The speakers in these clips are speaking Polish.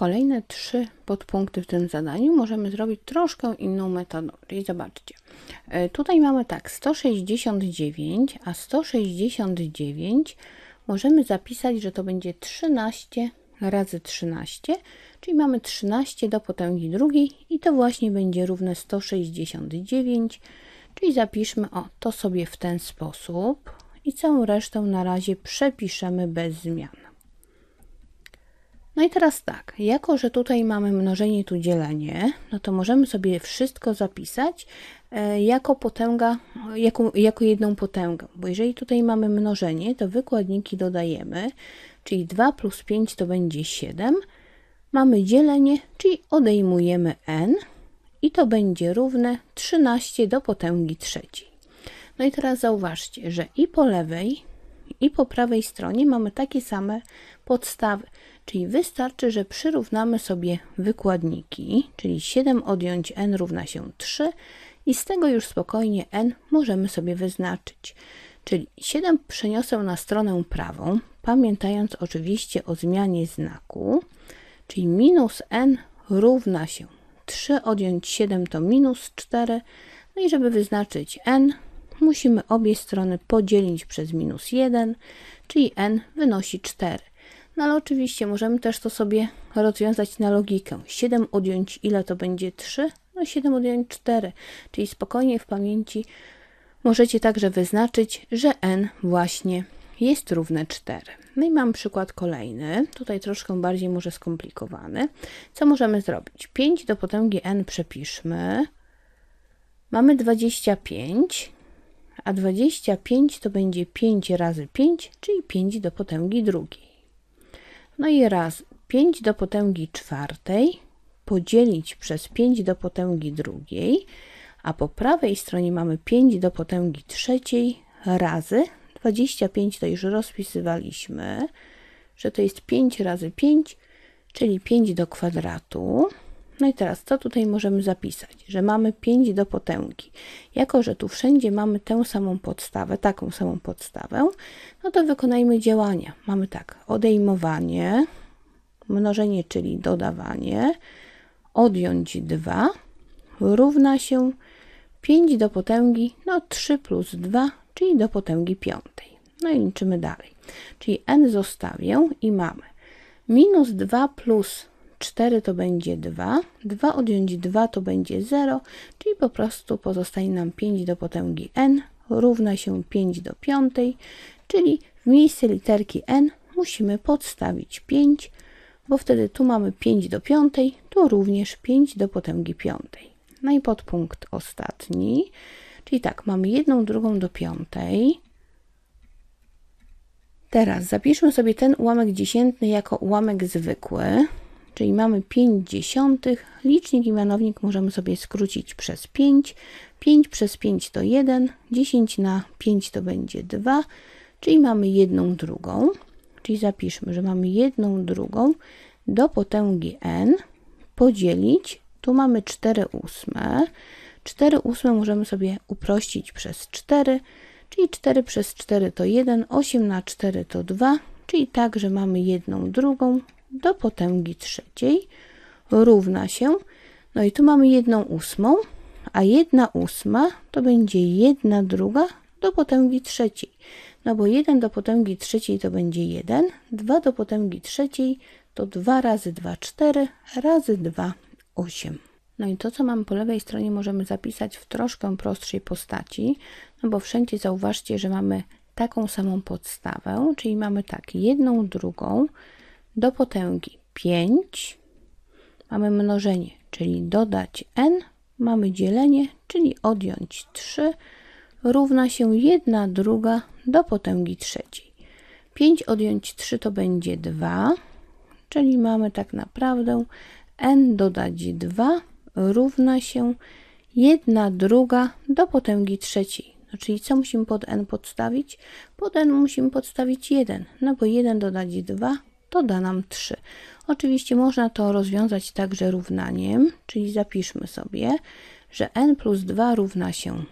Kolejne trzy podpunkty w tym zadaniu możemy zrobić troszkę inną metodą. Czyli zobaczcie, e, tutaj mamy tak 169, a 169 możemy zapisać, że to będzie 13 razy 13, czyli mamy 13 do potęgi drugiej i to właśnie będzie równe 169, czyli zapiszmy o to sobie w ten sposób i całą resztę na razie przepiszemy bez zmian. No i teraz tak, jako że tutaj mamy mnożenie tu dzielenie, no to możemy sobie wszystko zapisać e, jako potęga, jako, jako jedną potęgę, bo jeżeli tutaj mamy mnożenie, to wykładniki dodajemy, czyli 2 plus 5 to będzie 7, mamy dzielenie, czyli odejmujemy n i to będzie równe 13 do potęgi trzeciej. No i teraz zauważcie, że i po lewej i po prawej stronie mamy takie same podstawy, czyli wystarczy, że przyrównamy sobie wykładniki, czyli 7 odjąć n równa się 3 i z tego już spokojnie n możemy sobie wyznaczyć. Czyli 7 przeniosę na stronę prawą, pamiętając oczywiście o zmianie znaku, czyli minus n równa się 3 odjąć 7 to minus 4, no i żeby wyznaczyć n, musimy obie strony podzielić przez minus 1, czyli n wynosi 4. No ale oczywiście możemy też to sobie rozwiązać na logikę. 7 odjąć ile to będzie 3? No 7 odjąć 4, czyli spokojnie w pamięci możecie także wyznaczyć, że n właśnie jest równe 4. No i mam przykład kolejny, tutaj troszkę bardziej może skomplikowany. Co możemy zrobić? 5 do potęgi n przepiszmy. Mamy 25, a 25 to będzie 5 razy 5, czyli 5 do potęgi drugiej. No i raz 5 do potęgi czwartej podzielić przez 5 do potęgi drugiej, a po prawej stronie mamy 5 do potęgi trzeciej razy 25 to już rozpisywaliśmy, że to jest 5 razy 5, czyli 5 do kwadratu. No i teraz, co tutaj możemy zapisać? Że mamy 5 do potęgi. Jako, że tu wszędzie mamy tę samą podstawę, taką samą podstawę, no to wykonajmy działania. Mamy tak, odejmowanie, mnożenie, czyli dodawanie, odjąć 2 równa się 5 do potęgi, no 3 plus 2, czyli do potęgi 5. No i liczymy dalej. Czyli n zostawię i mamy minus 2 plus 2, 4 to będzie 2, 2 odjąć 2 to będzie 0, czyli po prostu pozostaje nam 5 do potęgi n równa się 5 do 5, czyli w miejsce literki n musimy podstawić 5, bo wtedy tu mamy 5 do 5, tu również 5 do potęgi 5. No i podpunkt ostatni, czyli tak, mamy 1, 2 do 5, Teraz zapiszmy sobie ten ułamek dziesiętny jako ułamek zwykły czyli mamy 5 dziesiątych. Licznik i mianownik możemy sobie skrócić przez 5. 5 przez 5 to 1, 10 na 5 to będzie 2, czyli mamy jedną drugą. Czyli zapiszmy, że mamy jedną drugą do potęgi n podzielić, tu mamy 4 ósme. 4 ósme możemy sobie uprościć przez 4, czyli 4 przez 4 to 1, 8 na 4 to 2, czyli także mamy jedną drugą do potęgi trzeciej równa się, no i tu mamy jedną ósmą, a jedna ósma to będzie jedna druga do potęgi trzeciej. No bo 1 do potęgi trzeciej to będzie 1, 2 do potęgi trzeciej to 2 razy 2, 4 razy 2, 8. No i to, co mam po lewej stronie, możemy zapisać w troszkę prostszej postaci, no bo wszędzie zauważcie, że mamy taką samą podstawę, czyli mamy tak, jedną drugą do potęgi 5 mamy mnożenie, czyli dodać n, mamy dzielenie, czyli odjąć 3, równa się 1 druga do potęgi trzeciej. 5 odjąć 3 to będzie 2, czyli mamy tak naprawdę n dodać 2 równa się 1 druga do potęgi trzeciej. No, czyli co musimy pod n podstawić? Pod n musimy podstawić 1, no bo 1 dodać 2 to da nam 3. Oczywiście można to rozwiązać także równaniem, czyli zapiszmy sobie, że n plus 2 równa się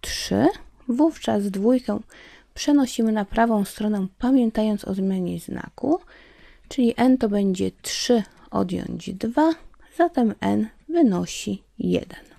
3, wówczas dwójkę przenosimy na prawą stronę, pamiętając o zmianie znaku, czyli n to będzie 3 odjąć 2, zatem n wynosi 1.